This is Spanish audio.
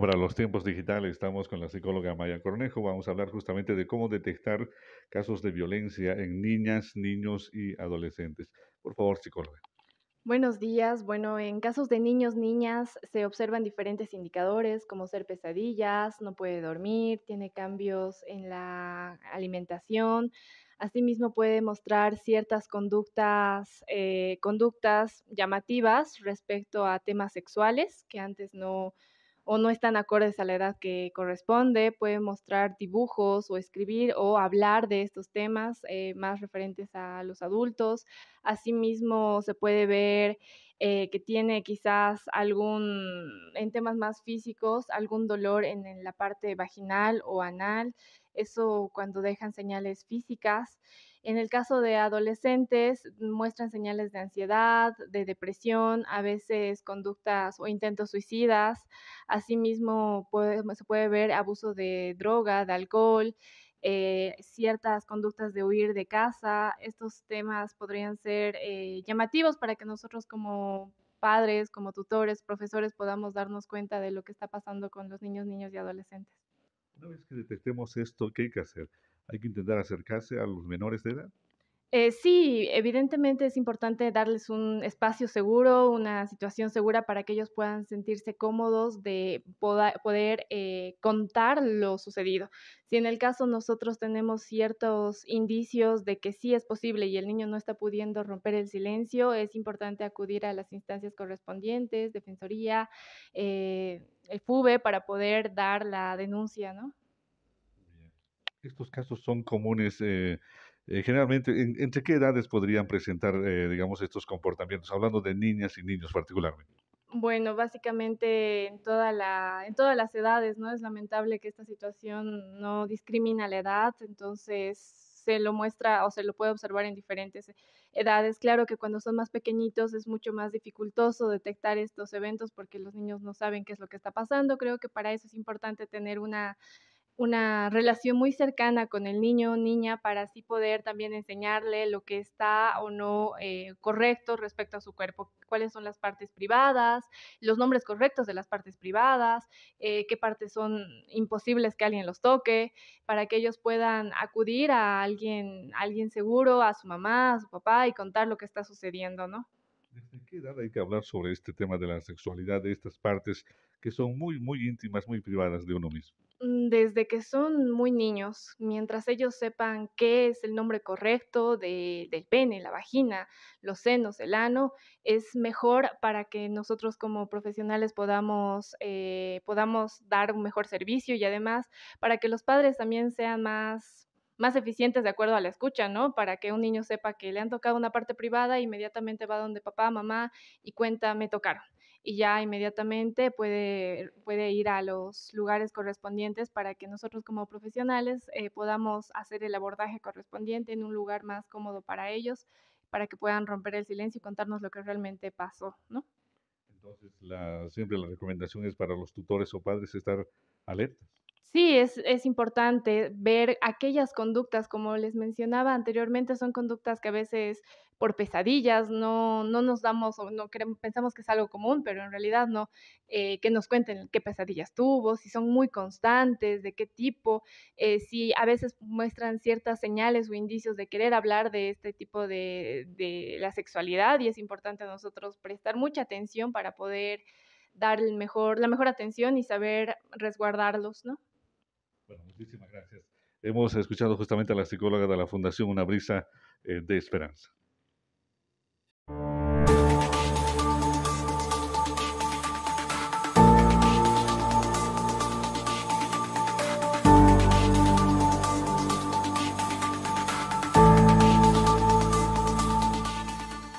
para los tiempos digitales estamos con la psicóloga Maya Cornejo. Vamos a hablar justamente de cómo detectar casos de violencia en niñas, niños y adolescentes. Por favor, psicóloga. Buenos días. Bueno, en casos de niños, niñas, se observan diferentes indicadores como ser pesadillas, no puede dormir, tiene cambios en la alimentación. Asimismo puede mostrar ciertas conductas, eh, conductas llamativas respecto a temas sexuales que antes no, o no están acordes a la edad que corresponde, pueden mostrar dibujos o escribir o hablar de estos temas eh, más referentes a los adultos. Asimismo, se puede ver eh, que tiene quizás algún, en temas más físicos, algún dolor en la parte vaginal o anal, eso cuando dejan señales físicas. En el caso de adolescentes, muestran señales de ansiedad, de depresión, a veces conductas o intentos suicidas. Asimismo, se puede ver abuso de droga, de alcohol, eh, ciertas conductas de huir de casa. Estos temas podrían ser eh, llamativos para que nosotros como padres, como tutores, profesores, podamos darnos cuenta de lo que está pasando con los niños, niños y adolescentes. Una vez que detectemos esto, ¿qué hay que hacer? hay que intentar acercarse a los menores de edad. Eh, sí, evidentemente es importante darles un espacio seguro, una situación segura para que ellos puedan sentirse cómodos de poder eh, contar lo sucedido. Si en el caso nosotros tenemos ciertos indicios de que sí es posible y el niño no está pudiendo romper el silencio, es importante acudir a las instancias correspondientes, defensoría, eh, el FUBE, para poder dar la denuncia, ¿no? estos casos son comunes eh, eh, generalmente? En, ¿Entre qué edades podrían presentar, eh, digamos, estos comportamientos? Hablando de niñas y niños particularmente. Bueno, básicamente en, toda la, en todas las edades, ¿no? Es lamentable que esta situación no discrimina la edad, entonces se lo muestra o se lo puede observar en diferentes edades. Claro que cuando son más pequeñitos es mucho más dificultoso detectar estos eventos porque los niños no saben qué es lo que está pasando. Creo que para eso es importante tener una una relación muy cercana con el niño o niña para así poder también enseñarle lo que está o no eh, correcto respecto a su cuerpo, cuáles son las partes privadas, los nombres correctos de las partes privadas, eh, qué partes son imposibles que alguien los toque, para que ellos puedan acudir a alguien, a alguien seguro, a su mamá, a su papá y contar lo que está sucediendo, ¿no? ¿Desde qué edad hay que hablar sobre este tema de la sexualidad, de estas partes que son muy, muy íntimas, muy privadas de uno mismo? Mm, desde que son muy niños, mientras ellos sepan qué es el nombre correcto del pene, la vagina, los senos, el ano, es mejor para que nosotros como profesionales podamos, eh, podamos dar un mejor servicio y además para que los padres también sean más más eficientes de acuerdo a la escucha, ¿no? Para que un niño sepa que le han tocado una parte privada, inmediatamente va donde papá, mamá y cuenta, me tocaron. Y ya inmediatamente puede, puede ir a los lugares correspondientes para que nosotros como profesionales eh, podamos hacer el abordaje correspondiente en un lugar más cómodo para ellos, para que puedan romper el silencio y contarnos lo que realmente pasó, ¿no? Entonces, siempre la recomendación es para los tutores o padres estar alertas. Sí, es, importante ver aquellas conductas, como les mencionaba anteriormente, son conductas que a veces por pesadillas no, no nos damos o no pensamos que es algo común, pero en realidad no, eh, que nos cuenten qué pesadillas tuvo, si son muy constantes, de qué tipo, eh, si a veces muestran ciertas señales o indicios de querer hablar de este tipo de, de la sexualidad y es importante a nosotros prestar mucha atención para poder dar el mejor, la mejor atención y saber resguardarlos, ¿no? muchísimas gracias. Hemos escuchado justamente a la psicóloga de la Fundación Una Brisa eh, de Esperanza.